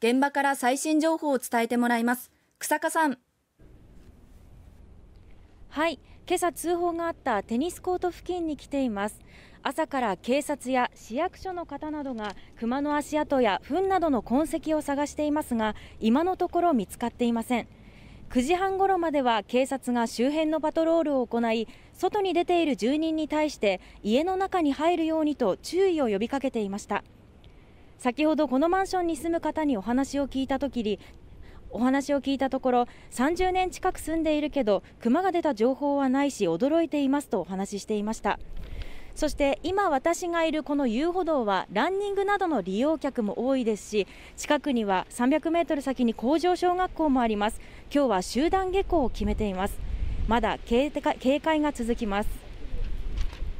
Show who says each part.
Speaker 1: 現場から最新情報を伝えてもらいます日下さん
Speaker 2: はい今朝通報があったテニスコート付近に来ています朝から警察や市役所の方などが熊の足跡や糞などの痕跡を探していますが今のところ見つかっていません9時半ごろまでは警察が周辺のパトロールを行い外に出ている住人に対して家の中に入るようにと注意を呼びかけていました先ほどこのマンションに住む方にお話を聞いたときにお話を聞いたところ30年近く住んでいるけどクマが出た情報はないし驚いていますとお話ししていましたそして今私がいるこの遊歩道はランニングなどの利用客も多いですし近くには300メートル先に工場小学校もあります今日は集団下校を決めていますまだ警戒が続きます